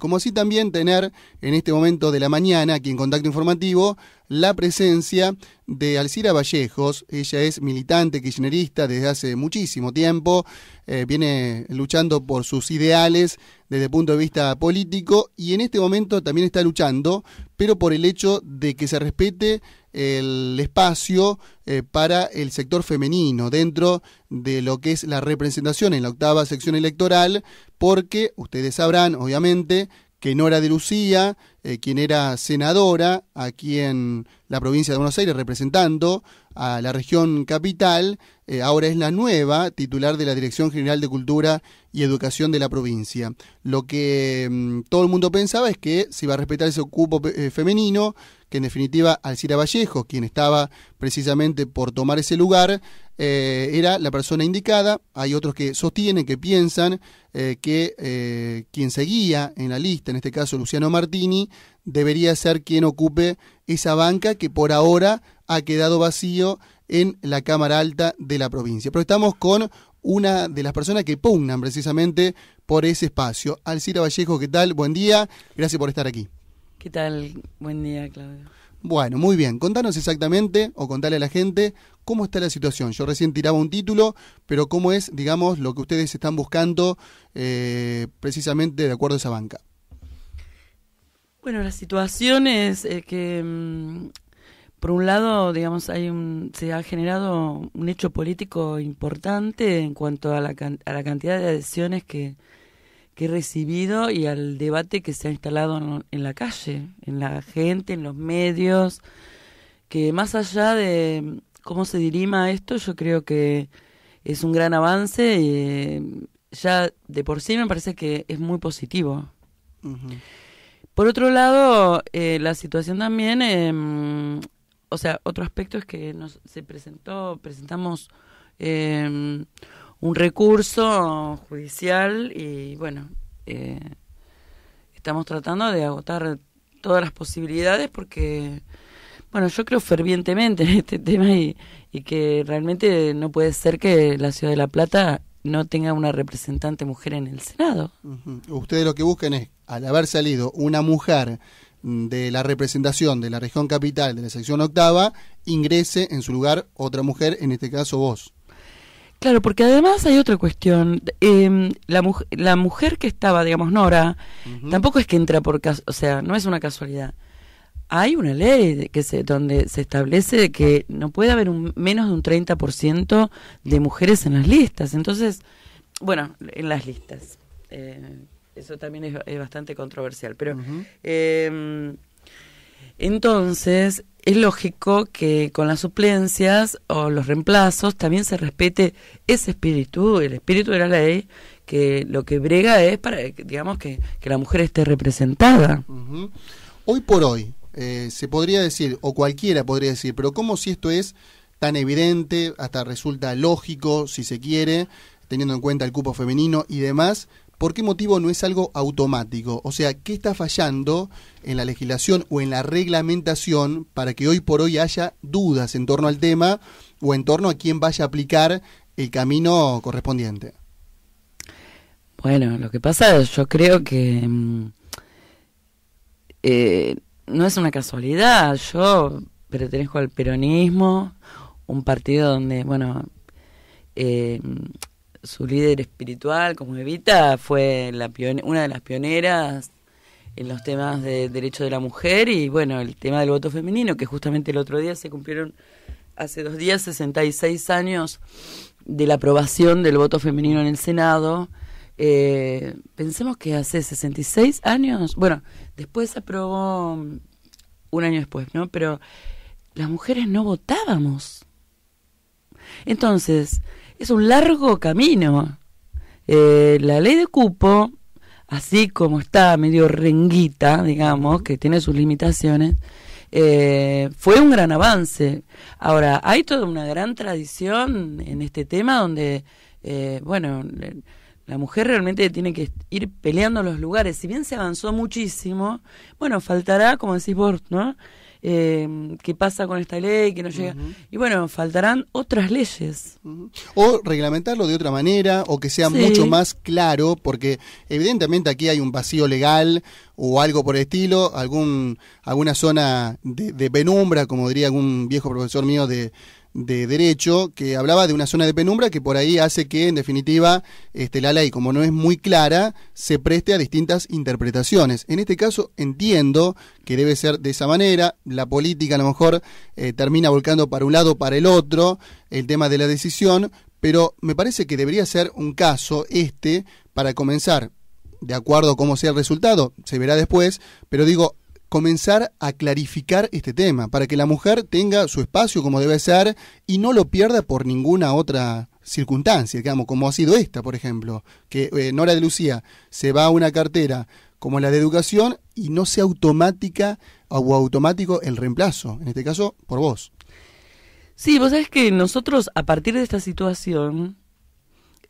como así también tener en este momento de la mañana, aquí en Contacto Informativo, la presencia de Alcira Vallejos. Ella es militante kirchnerista desde hace muchísimo tiempo, eh, viene luchando por sus ideales desde el punto de vista político y en este momento también está luchando, pero por el hecho de que se respete el espacio eh, para el sector femenino dentro de lo que es la representación en la octava sección electoral, porque ustedes sabrán, obviamente, que Nora de Lucía, eh, quien era senadora aquí en la provincia de Buenos Aires, representando a la región capital, eh, ahora es la nueva titular de la Dirección General de Cultura y Educación de la provincia. Lo que mm, todo el mundo pensaba es que si va a respetar ese cupo femenino, que en definitiva Alcira Vallejo, quien estaba precisamente por tomar ese lugar, eh, era la persona indicada. Hay otros que sostienen, que piensan eh, que eh, quien seguía en la lista, en este caso Luciano Martini, debería ser quien ocupe esa banca que por ahora ha quedado vacío en la Cámara Alta de la provincia. Pero estamos con una de las personas que pugnan precisamente por ese espacio. Alcira Vallejo, ¿qué tal? Buen día, gracias por estar aquí. ¿Qué tal? Buen día, Claudio. Bueno, muy bien. Contanos exactamente, o contale a la gente, cómo está la situación. Yo recién tiraba un título, pero cómo es, digamos, lo que ustedes están buscando eh, precisamente de acuerdo a esa banca. Bueno, la situación es eh, que, mm, por un lado, digamos, hay un, se ha generado un hecho político importante en cuanto a la, a la cantidad de adhesiones que, he recibido y al debate que se ha instalado en, la calle, en la gente, en los medios, que más allá de cómo se dirima esto, yo creo que es un gran avance y eh, ya de por sí me parece que es muy positivo. Por otro lado, eh, la situación también, em, o sea, otro aspecto es que nos se presentó, presentamos em, un recurso judicial y bueno, eh, estamos tratando de agotar todas las posibilidades porque, bueno, yo creo fervientemente en este tema y, que realmente no puede ser que la ciudad de La Plata no tenga una representante mujer en el Senado. Ustedes lo que buscan es, al haber salido una mujer de la representación de la región capital de la sección octava, ingrese en su lugar otra mujer, en este caso vos. Claro, porque además hay otra cuestión. Em, la, la, mujer que estaba, digamos, Nora, tampoco es que entra por caso, o sea, no es una casualidad. Hay una ley que se, donde se establece que no puede haber un, menos de un 30% de mujeres en las listas. Entonces, bueno, en las listas. Eh, eso también es, bastante controversial. Pero entonces, es lógico que con las suplencias o los reemplazos también se respete ese espíritu, el espíritu de la ley, que lo que brega es para, digamos, que, que la mujer esté representada. Hoy por hoy, eh, se podría decir, o cualquiera podría decir, pero ¿cómo si esto es tan evidente, hasta resulta lógico, si se quiere, teniendo en cuenta el cupo femenino y demás, ¿Por qué motivo no es algo automático? O sea, ¿qué está fallando en la legislación o en la reglamentación para que hoy por hoy haya dudas en torno al tema o en torno a quién vaya a aplicar el camino correspondiente? Bueno, lo que pasa es yo creo que mm, eh, no es una casualidad. Yo pertenezco al peronismo, un partido donde, bueno, eh, su líder espiritual, como Evita, fue una de las pioneras en los temas de derecho de la mujer y bueno, el tema del voto femenino, que justamente el otro día se cumplieron, hace dos días, 66 años de la aprobación del voto femenino en el Senado. Eh, pensemos que hace 66 años, bueno, después se aprobó mm, un año después, ¿no? Pero las mujeres no votábamos. Entonces, es un largo camino. Eh, la ley de cupo, así como está medio renguita, digamos, que tiene sus limitaciones, eh, fue un gran avance. Ahora, hay toda una gran tradición en este tema donde, eh, bueno, la mujer realmente tiene que ir peleando los lugares. Si bien se avanzó muchísimo, bueno, faltará, como decís vos, ¿no? Em, qué pasa con esta ley, que no llega. Y bueno, faltarán otras leyes. O reglamentarlo de otra manera, o que sea mucho más claro, porque evidentemente aquí hay un vacío legal o algo por el estilo, algún, alguna zona de, de penumbra, como diría algún viejo profesor mío de de Derecho que hablaba de una zona de penumbra que por ahí hace que, en definitiva, este, la ley, como no es muy clara, se preste a distintas interpretaciones. En este caso, entiendo que debe ser de esa manera. La política a lo mejor eh, termina volcando para un lado, para el otro, el tema de la decisión, pero me parece que debería ser un caso este para comenzar. De acuerdo a cómo sea el resultado, se verá después, pero digo, comenzar a clarificar este tema, para que la mujer tenga su espacio como debe ser y no lo pierda por ninguna otra circunstancia, digamos, como ha sido esta, por ejemplo, que en eh, Nora de Lucía se va a una cartera como la de educación y no sea automática o automático el reemplazo, en este caso por vos. Sí, vos sabés que nosotros a partir de esta situación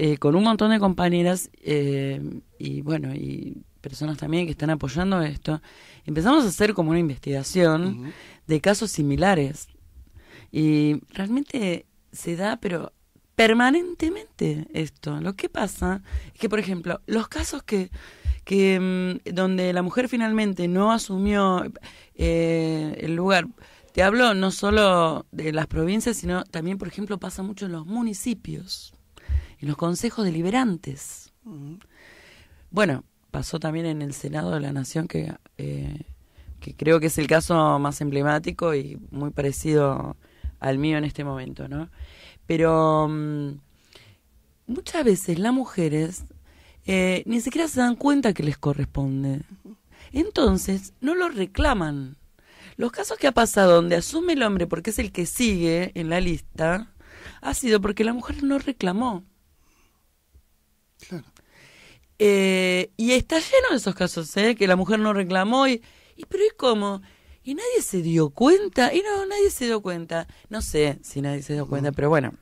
eh, con un montón de compañeras eh, y bueno, y personas también que están apoyando esto, empezamos a hacer como una investigación de casos similares. Y realmente se da, pero permanentemente esto. Lo que pasa es que, por ejemplo, los casos que, que mm, donde la mujer finalmente no asumió eh, el lugar, te hablo no solo de las provincias, sino también, por ejemplo, pasa mucho en los municipios en los consejos deliberantes. Bueno, pasó también en el Senado de la Nación, eh, que, creo que es el caso más emblemático y muy parecido al mío en este momento, ¿no? Pero mm, muchas veces las mujeres eh, ni siquiera se dan cuenta que les corresponde. Entonces, no lo reclaman. Los casos que ha pasado donde asume el hombre porque es el que sigue en la lista, ha sido porque la mujer no reclamó. Eh, y está lleno de esos casos, ¿eh? que la mujer no reclamó y, pero es como, y nadie se dio cuenta, y no, nadie se dio cuenta. No sé si nadie se dio cuenta, pero bueno,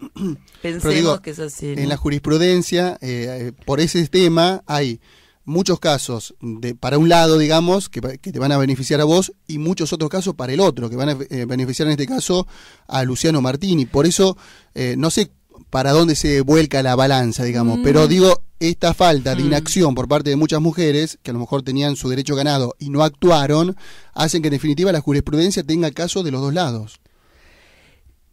pensemos que es así. En la jurisprudencia, eh, eh, por ese tema, hay muchos casos de, para un lado, digamos, que, que, te van a beneficiar a vos, y muchos otros casos para el otro, que van a beneficiar en este caso a Luciano Martini. Por eso, no sé para dónde se vuelca la balanza, digamos. Pero mm. digo, esta falta de mm. inacción por parte de muchas mujeres, que a lo mejor tenían su derecho ganado y no actuaron, hacen que en definitiva la jurisprudencia tenga caso de los dos lados.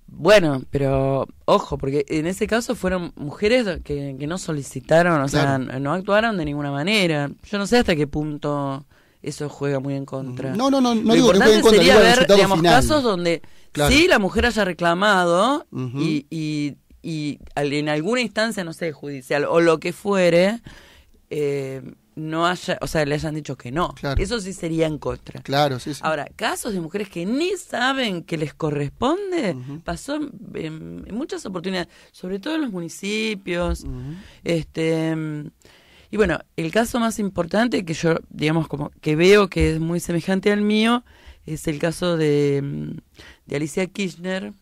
Bueno, pero ojo, porque en ese caso fueron mujeres que, no solicitaron, o sea, no actuaron de ninguna manera. Yo no sé hasta qué punto eso juega muy en contra. No, no, no, no digo que juegue en contra, sería digamos, casos donde sí la mujer haya reclamado y, y y en alguna instancia, no sé, judicial o lo que fuere, eh, no haya, o sea, le hayan dicho que no. Eso sí sería en contra. Claro, sí, Ahora, casos de mujeres que ni saben que les corresponde, pasó en, muchas oportunidades, sobre todo en los municipios. Este y bueno, el caso más importante que yo, digamos, como que veo que es muy semejante al mío, es el caso de, de Alicia Kirchner,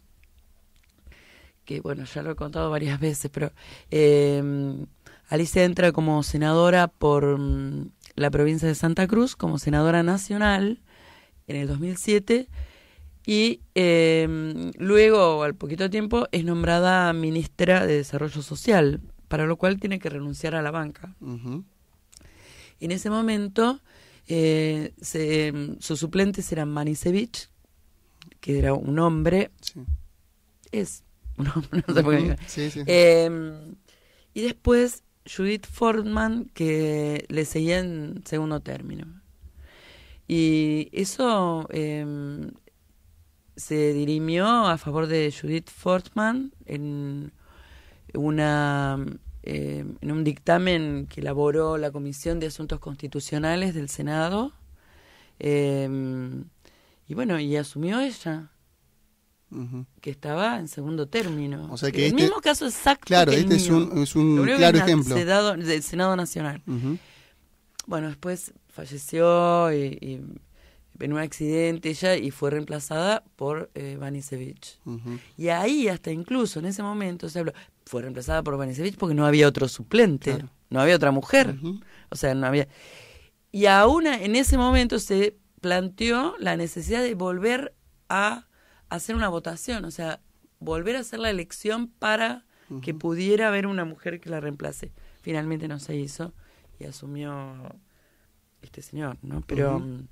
que bueno, ya lo he contado varias veces, pero em, Alicia entra como senadora por mm, la provincia de Santa Cruz, como senadora nacional en el 2007 y em, luego, al poquito tiempo, es nombrada ministra de Desarrollo Social, para lo cual tiene que renunciar a la banca. En ese momento, su eh, se, em, sus suplentes eran Manisevich, que era un hombre, es Em, y después Judith Fortman que le seguía en segundo término. Y eso em, se dirimió a favor de Judith Fortman en, una, em, en un dictamen que elaboró la Comisión de Asuntos Constitucionales del Senado. y bueno, y asumió ella que estaba en segundo término. O sea que el este mismo caso exacto. Claro, este es un, claro ejemplo. del Senado Nacional. Bueno, después falleció y, en un accidente ella y fue reemplazada por eh, Y ahí hasta incluso en ese momento se habló, fue reemplazada por Vanisevich porque no había otro suplente, no había otra mujer. O sea, no había... Y aún en ese momento se planteó la necesidad de volver a hacer una votación, o sea, volver a hacer la elección para que pudiera haber una mujer que la reemplace. Finalmente no se hizo y asumió este señor, ¿no? Pero... Mm,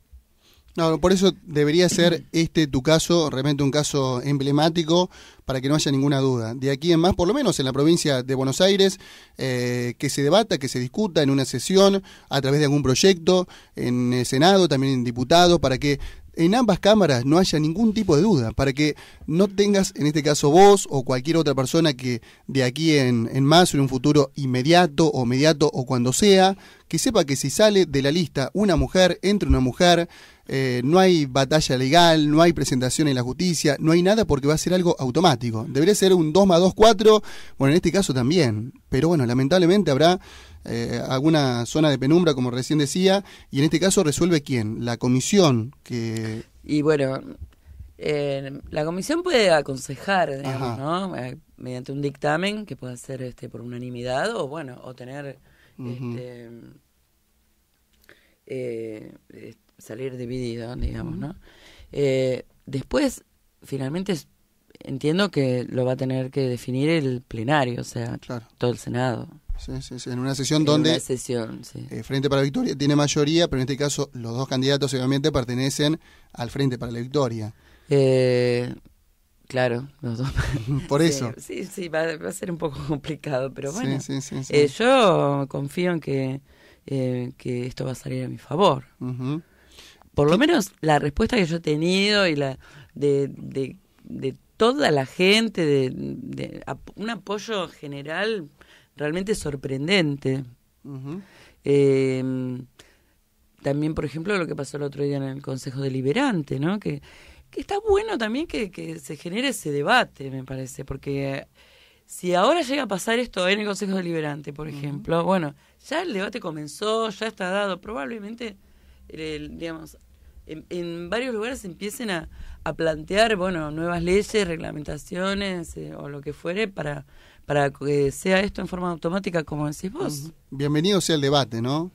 no, por eso debería ser este tu caso, realmente un caso emblemático, para que no haya ninguna duda. De aquí en más, por lo menos en la provincia de Buenos Aires, eh, que se debata, que se discuta en una sesión, a través de algún proyecto, en el Senado, también en diputados, para que en ambas cámaras no haya ningún tipo de duda, para que no tengas, en este caso vos o cualquier otra persona que de aquí en, en más, en un futuro inmediato o mediato o cuando sea, que sepa que si sale de la lista una mujer, entre una mujer, eh, no hay batalla legal, no hay presentación en la justicia, no hay nada porque va a ser algo automático. Debería ser un 2 más 2, 4, bueno, en este caso también, pero bueno, lamentablemente habrá eh, alguna zona de penumbra, como recién decía, y en este caso resuelve quién, la comisión que... Y bueno, eh, la comisión puede aconsejar, digamos, ¿no? Eh, mediante un dictamen que pueda ser este, por unanimidad o bueno, o tener... Este, salir dividido, digamos, después, finalmente, entiendo que lo va a tener que definir el plenario, o sea, todo el Senado. En una sesión donde. sesión, eh, Frente para la Victoria tiene mayoría, pero en este caso los dos candidatos obviamente pertenecen al Frente para la Victoria. Eh, claro, los dos. Por eso. Sí, sí, va, a ser un poco complicado, pero bueno. Eh, yo confío en que, que esto va a salir a mi favor. Por lo menos la respuesta que yo he tenido y la de, toda la gente, de, un apoyo general realmente sorprendente. eh, también, por ejemplo, lo que pasó el otro día en el Consejo Deliberante, ¿no? Que, que está bueno también que, que, se genere ese debate, me parece, porque eh, si ahora llega a pasar esto en el Consejo Deliberante, por ejemplo, bueno, ya el debate comenzó, ya está dado, probablemente, digamos, en, en, varios lugares empiecen a, a, plantear, bueno, nuevas leyes, reglamentaciones eh, o lo que fuere para para que sea esto en forma automática, como decís vos. Bienvenido sea el debate, ¿no?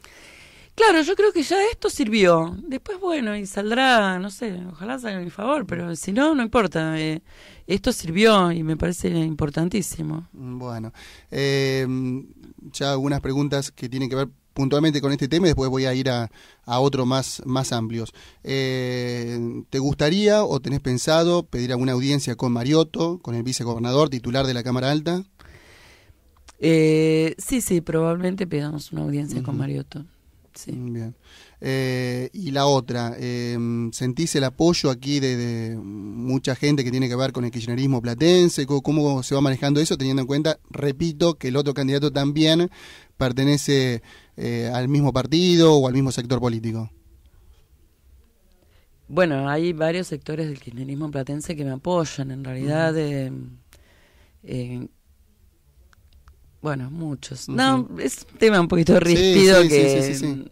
Claro, yo creo que ya esto sirvió. Después, bueno, y saldrá, no sé, ojalá salga a mi favor, pero si no, no importa. Eh, esto sirvió y me parece importantísimo. Bueno, eh, ya algunas preguntas que tienen que ver puntualmente con este tema y después voy a ir a, otro más, más amplios. Eh, ¿Te gustaría o tenés pensado pedir alguna audiencia con Mariotto, con el vicegobernador titular de la Cámara Alta? Eh, sí, sí, probablemente pidamos una audiencia con Mariotto. Eh, y la otra, eh, ¿sentís el apoyo aquí de, mucha gente que tiene que ver con el kirchnerismo platense? ¿Cómo, se va manejando eso teniendo en cuenta, repito, que el otro candidato también pertenece eh, al mismo partido o al mismo sector político? Bueno, hay varios sectores del kirchnerismo platense que me apoyan. En realidad, bueno, muchos. No, es un tema un poquito rígido que...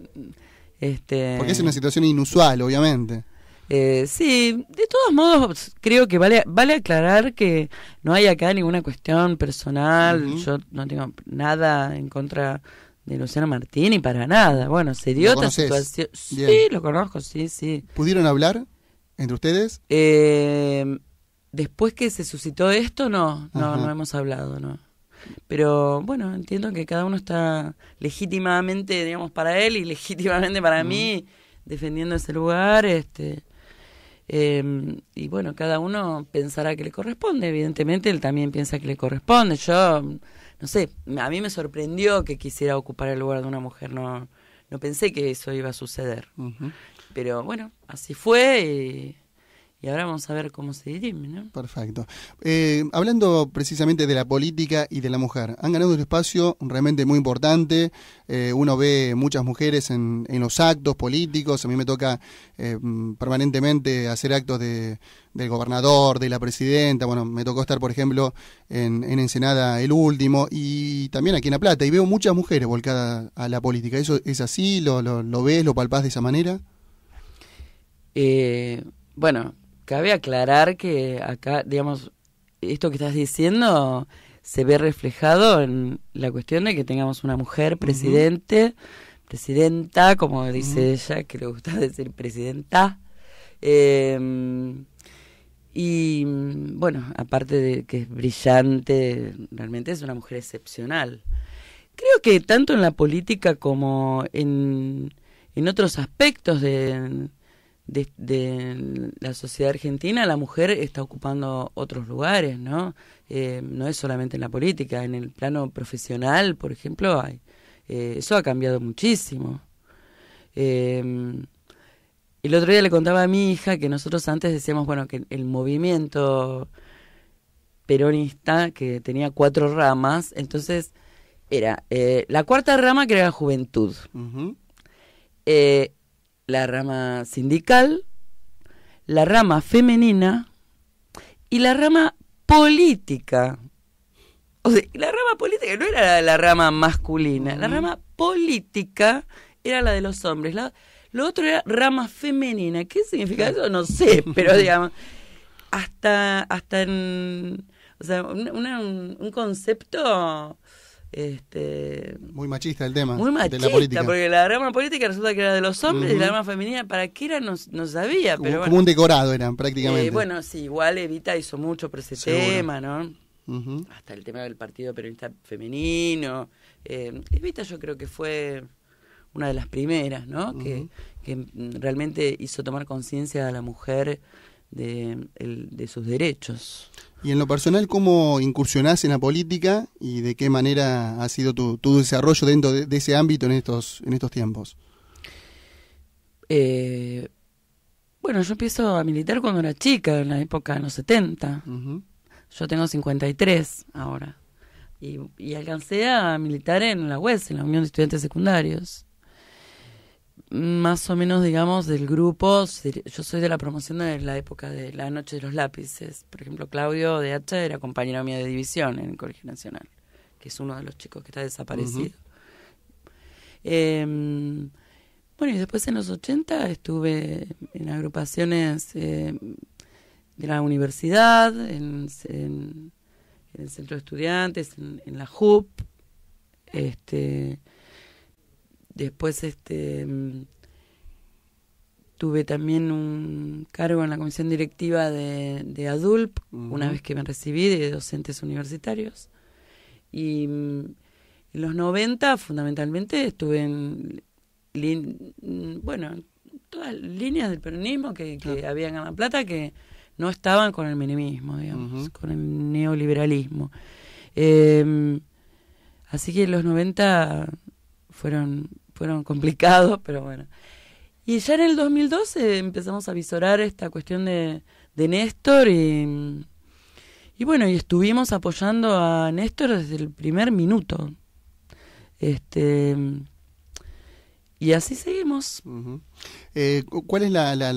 este... Porque es una situación inusual, obviamente. Eh, sí, de todos modos, creo que vale, vale aclarar que no hay acá ninguna cuestión personal. Yo no tengo nada en contra de Luciano y para nada. Bueno, se dio esta situación. Sí, lo conozco, sí, sí. ¿Pudieron hablar entre ustedes? Eh, después que se suscitó esto, no, no, no hemos hablado, no. Pero bueno, entiendo que cada uno está legítimamente, digamos, para él y legítimamente para mí, defendiendo ese lugar. este em, Y bueno, cada uno pensará que le corresponde. Evidentemente, él también piensa que le corresponde. Yo, no sé, a mí me sorprendió que quisiera ocupar el lugar de una mujer. No, no pensé que eso iba a suceder. Pero bueno, así fue y y ahora vamos a ver cómo se dirime. ¿no? Perfecto. Eh, hablando precisamente de la política y de la mujer, han ganado un espacio realmente muy importante. Eh, uno ve muchas mujeres en, los actos políticos. A mí me toca eh, permanentemente hacer actos de, del gobernador, de la presidenta. Bueno, me tocó estar, por ejemplo, en, en Ensenada el último y también aquí en La Plata. Y veo muchas mujeres volcadas a la política. ¿Eso es así? ¿Lo, lo ves? ¿Lo palpás de esa manera? bueno, Cabe aclarar que acá, digamos, esto que estás diciendo se ve reflejado en la cuestión de que tengamos una mujer presidente, presidenta, como dice ella, que le gusta decir presidenta. Em, y bueno, aparte de que es brillante, realmente es una mujer excepcional. Creo que tanto en la política como en otros aspectos de, de, la sociedad argentina, la mujer está ocupando otros lugares, ¿no? Eh, no es solamente en la política, en el plano profesional, por ejemplo, hay, eh, eso ha cambiado muchísimo. Eh, el otro día le contaba a mi hija que nosotros antes decíamos, bueno, que el movimiento peronista que tenía cuatro ramas, entonces era eh, la cuarta rama que era la juventud la rama sindical, la rama femenina y la rama política. O sea, la rama política no era la, rama masculina, la rama política era la de los hombres. lo otro era rama femenina. ¿Qué significa eso? No sé, pero digamos, hasta, hasta en, o sea, un concepto este, muy machista el tema. Muy machista, de la política. porque la rama política resulta que era de los hombres y la rama femenina, ¿para qué era? No, no sabía. Pero como, un decorado eran prácticamente. Eh, bueno, sí, igual Evita hizo mucho por ese tema, ¿no? Hasta el tema del Partido Peronista Femenino. Eh, Evita yo creo que fue una de las primeras, ¿no? que, que realmente hizo tomar conciencia a la mujer de, sus derechos. Y en lo personal, ¿cómo incursionás en la política y de qué manera ha sido tu, tu desarrollo dentro de, ese ámbito en estos, en estos tiempos? Eh, bueno, yo empiezo a militar cuando era chica, en la época de los 70. Yo tengo 53 ahora. y, alcancé a militar en la UES, en la Unión de Estudiantes Secundarios más o menos, digamos, del grupo. Yo soy de la promoción de la época de la Noche de los Lápices. Por ejemplo, Claudio de H era compañero mío de división en el Colegio Nacional, que es uno de los chicos que está desaparecido. Em, bueno, y después en los 80 estuve en agrupaciones eh, de la universidad, en, el centro de estudiantes, en, la JUP. Este, Después este mm, tuve también un cargo en la comisión directiva de, de ADULP, una vez que me recibí de docentes universitarios. Y mm, en los 90, fundamentalmente, estuve en, mm, bueno, todas líneas del peronismo que, que en la plata que no estaban con el minimismo, digamos, con el neoliberalismo. Em, así que los 90 fueron fueron complicados, pero bueno. Y ya en el 2012 empezamos a visorar esta cuestión de, de Néstor y, y, bueno, y estuvimos apoyando a Néstor desde el primer minuto. Este y así seguimos. Eh, ¿Cuál es la, la,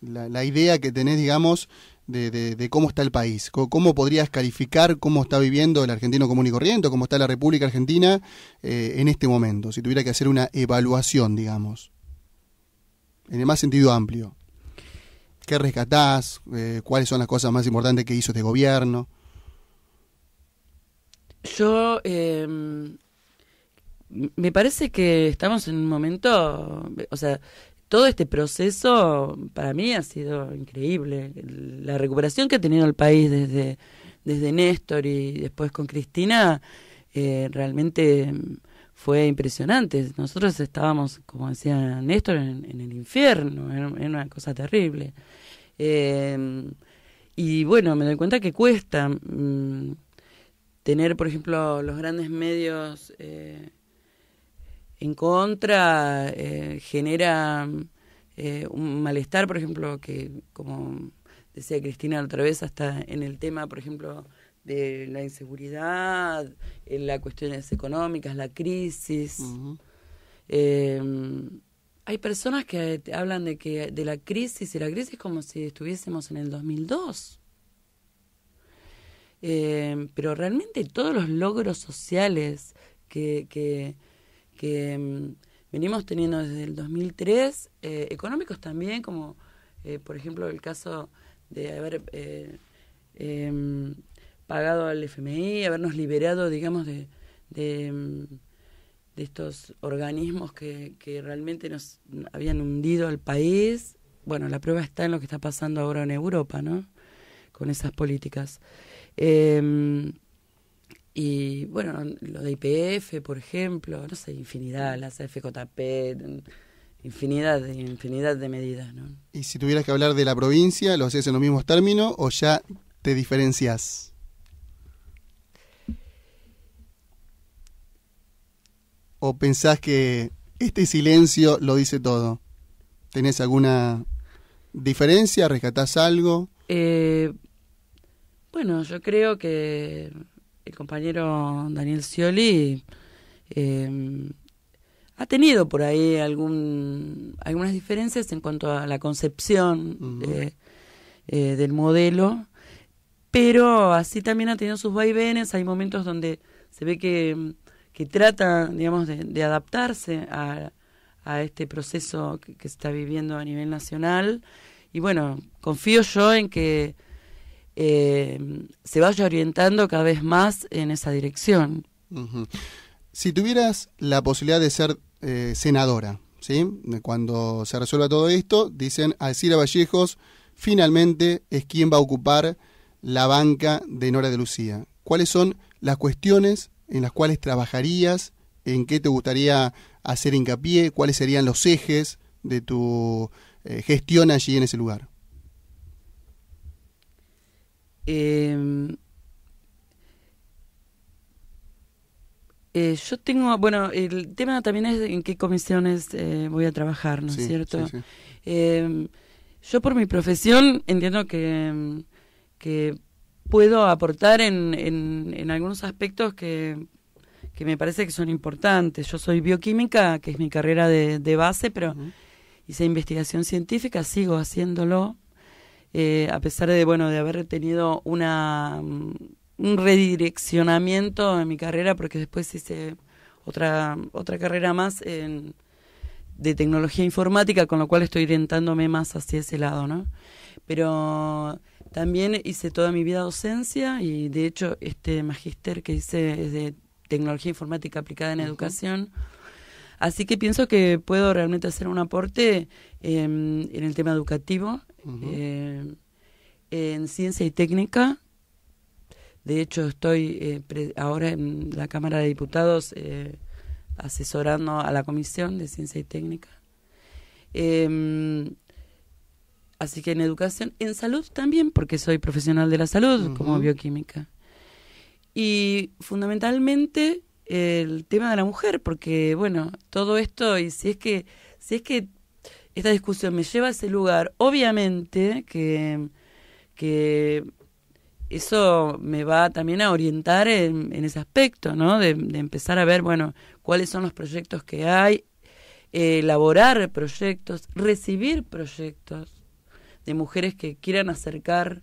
la idea que tenés, digamos, de, cómo está el país. ¿Cómo podrías calificar cómo está viviendo el argentino común y corriente, cómo está la República Argentina eh, en este momento? Si tuviera que hacer una evaluación, digamos, en el más sentido amplio. ¿Qué rescatás? Eh, ¿Cuáles son las cosas más importantes que hizo este gobierno? Yo em, me parece que estamos en un momento, o sea, todo este proceso para mí ha sido increíble. La recuperación que ha tenido el país desde, desde Néstor y después con Cristina eh, realmente fue impresionante. Nosotros estábamos, como decía Néstor, en, el infierno, era, una cosa terrible. Eh, y bueno, me doy cuenta que cuesta mm, tener, por ejemplo, los grandes medios eh, en contra, eh, genera eh, un malestar, por ejemplo, que como decía Cristina otra vez, hasta en el tema, por ejemplo, de la inseguridad, en las cuestiones económicas, la crisis. Em, hay personas que hablan de que de la crisis y la crisis como si estuviésemos en el 2002. Em, pero realmente todos los logros sociales que, que que mm, venimos teniendo desde el 2003, eh, económicos también, como eh, por ejemplo el caso de haber eh, em, pagado al FMI, habernos liberado, digamos, de, de, mm, estos organismos que, realmente nos habían hundido al país. Bueno, la prueba está en lo que está pasando ahora en Europa, ¿no? Con esas políticas. Em, y bueno, lo de IPF, por ejemplo, no sé, infinidad, las FJP, infinidad de infinidad de medidas, ¿no? Y si tuvieras que hablar de la provincia, ¿lo haces en los mismos términos o ya te diferencias? ¿O pensás que este silencio lo dice todo? ¿Tenés alguna diferencia? ¿Rescatás algo? Eh, bueno, yo creo que el compañero Daniel Scioli em, ha tenido por ahí algún, algunas diferencias en cuanto a la concepción eh, eh, del modelo, pero así también ha tenido sus vaivenes, hay momentos donde se ve que, trata, digamos, de, adaptarse a, este proceso que, que se está viviendo a nivel nacional, y bueno, confío yo en que eh, se vaya orientando cada vez más en esa dirección. Si tuvieras la posibilidad de ser eh, senadora, ¿sí? cuando se resuelva todo esto, dicen Alcira Vallejos finalmente es quien va a ocupar la banca de Nora de Lucía. ¿Cuáles son las cuestiones en las cuales trabajarías? ¿En qué te gustaría hacer hincapié? ¿Cuáles serían los ejes de tu eh, gestión allí en ese lugar? Em, eh, yo tengo, bueno, el tema también es en qué comisiones eh, voy a trabajar, ¿no es cierto? Em, yo por mi profesión entiendo que, em, que puedo aportar en, algunos aspectos que, me parece que son importantes. Yo soy bioquímica, que es mi carrera de, base, pero hice investigación científica, sigo haciéndolo. Eh, a pesar de, bueno, de haber tenido una, mm, un redireccionamiento en mi carrera, porque después hice otra, otra carrera más en, de tecnología informática, con lo cual estoy orientándome más hacia ese lado, ¿no? Pero también hice toda mi vida docencia y de hecho este magister que hice es de tecnología informática aplicada en educación Así que pienso que puedo realmente hacer un aporte em, en el tema educativo, em, en ciencia y técnica. De hecho, estoy eh, ahora en la Cámara de Diputados eh, asesorando a la Comisión de Ciencia y Técnica. Em, así que en educación, en salud también, porque soy profesional de la salud como bioquímica. Y fundamentalmente el tema de la mujer, porque bueno, todo esto, y si es que, si es que esta discusión me lleva a ese lugar, obviamente que, eso me va también a orientar en, ese aspecto, ¿no? De, empezar a ver, bueno, cuáles son los proyectos que hay, elaborar proyectos, recibir proyectos de mujeres que quieran acercar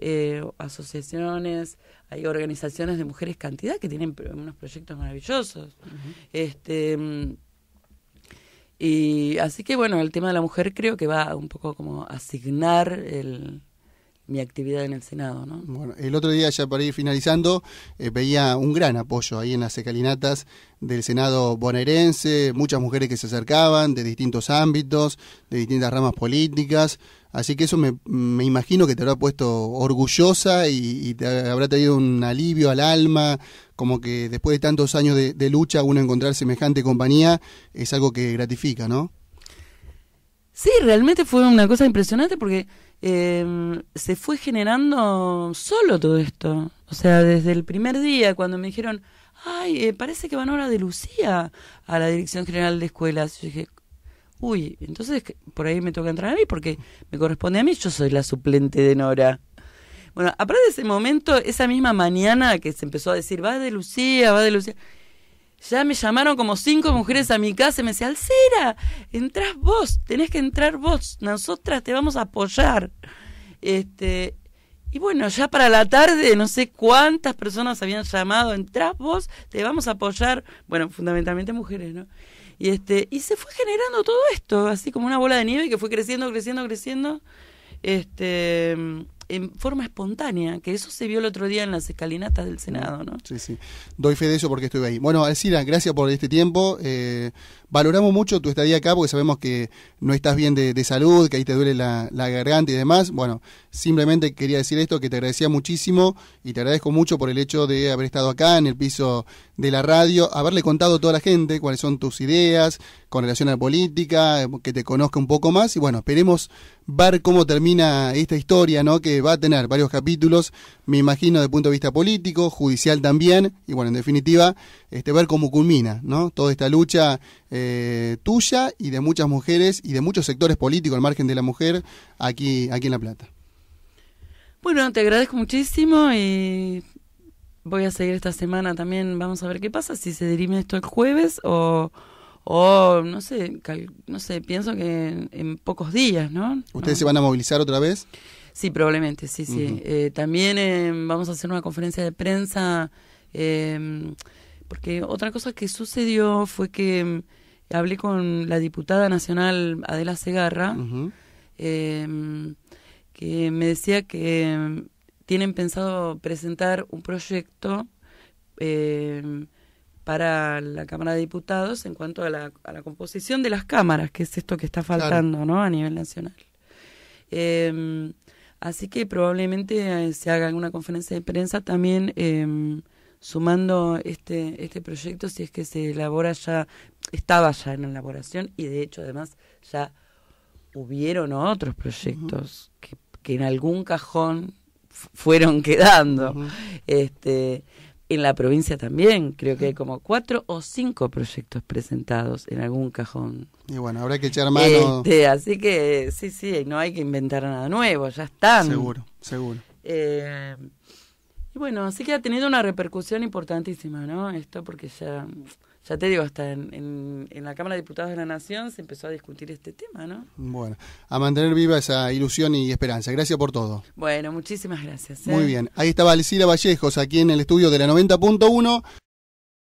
eh, asociaciones, hay organizaciones de mujeres cantidad que tienen unos proyectos maravillosos. Este mm, y así que bueno, el tema de la mujer creo que va un poco como asignar el, mi actividad en el Senado. ¿no? Bueno, el otro día, ya para ir finalizando, eh, veía un gran apoyo ahí en las escalinatas del Senado bonaerense, muchas mujeres que se acercaban de distintos ámbitos, de distintas ramas políticas. Así que eso me, imagino que te habrá puesto orgullosa y, te habrá traído un alivio al alma, como que después de tantos años de, de lucha uno encontrar semejante compañía es algo que gratifica, ¿no? Sí, realmente fue una cosa impresionante porque em, se fue generando solo todo esto. O sea, desde el primer día, cuando me dijeron, ay, eh, parece que van ahora de Lucía a la Dirección General de Escuelas. Yo dije, uy, entonces por ahí me toca entrar a mí porque me corresponde a mí, yo soy la suplente de Nora. Bueno, a partir de ese momento, esa misma mañana que se empezó a decir, va de Lucía, va de Lucía, ya me llamaron como cinco mujeres a mi casa y me decían, Alcera, entras vos, tenés que entrar vos, nosotras te vamos a apoyar. Este, y bueno, ya para la tarde, no sé cuántas personas habían llamado, entras vos, te vamos a apoyar, bueno, fundamentalmente mujeres, ¿no? Y, este, y se fue generando todo esto, así como una bola de nieve que fue creciendo, creciendo, creciendo. Este, en forma espontánea, que eso se vio el otro día en las escalinatas del Senado, ¿no? Sí, sí. Doy fe de eso porque estuve ahí. Bueno, Alcira, gracias por este tiempo. Eh, Valoramos mucho tu estadía acá porque sabemos que no estás bien de, salud, que ahí te duele la, garganta y demás. Bueno, simplemente quería decir esto, que te agradecía muchísimo y te agradezco mucho por el hecho de haber estado acá en el piso de la radio, haberle contado a toda la gente cuáles son tus ideas con relación a la política, que te conozca un poco más y bueno, esperemos ver cómo termina esta historia, ¿no? Que va a tener varios capítulos, me imagino, de punto de vista político, judicial también y bueno, en definitiva, este, ver cómo culmina, ¿no? Toda esta lucha. Eh, eh, tuya y de muchas mujeres y de muchos sectores políticos al margen de la mujer aquí, aquí en La Plata. Bueno, te agradezco muchísimo y voy a seguir esta semana también. Vamos a ver qué pasa, si se dirime esto el jueves o, no sé, no sé, pienso que en, pocos días, ¿no? ¿Ustedes se van a movilizar otra vez? Sí, probablemente, sí, sí. Eh, también eh, vamos a hacer una conferencia de prensa, porque otra cosa que sucedió fue que hablé con la diputada nacional Adela Segarra, em, que me decía que em, tienen pensado presentar un proyecto em, para la Cámara de Diputados en cuanto a la, composición de las cámaras, que es esto que está faltando ¿no? a nivel nacional. así que probablemente eh, se haga alguna conferencia de prensa también sumando este, este proyecto si es que se elabora ya estaba ya en elaboración y de hecho además ya hubieron otros proyectos que, en algún cajón fueron quedando. este, en la provincia también, creo que hay como cuatro o cinco proyectos presentados en algún cajón. Y bueno, habrá que echar mano. Este, así que sí, sí, no hay que inventar nada nuevo, ya están. Seguro, seguro. Eh, y bueno, así que ha tenido una repercusión importantísima, ¿no? Esto porque ya ya te digo, hasta en, la Cámara de Diputados de la Nación se empezó a discutir este tema, ¿no? Bueno, a mantener viva esa ilusión y esperanza. Gracias por todo. Bueno, muchísimas gracias. ¿eh? Muy bien. Ahí estaba Alcira Vallejos, aquí en el estudio de la 90.1.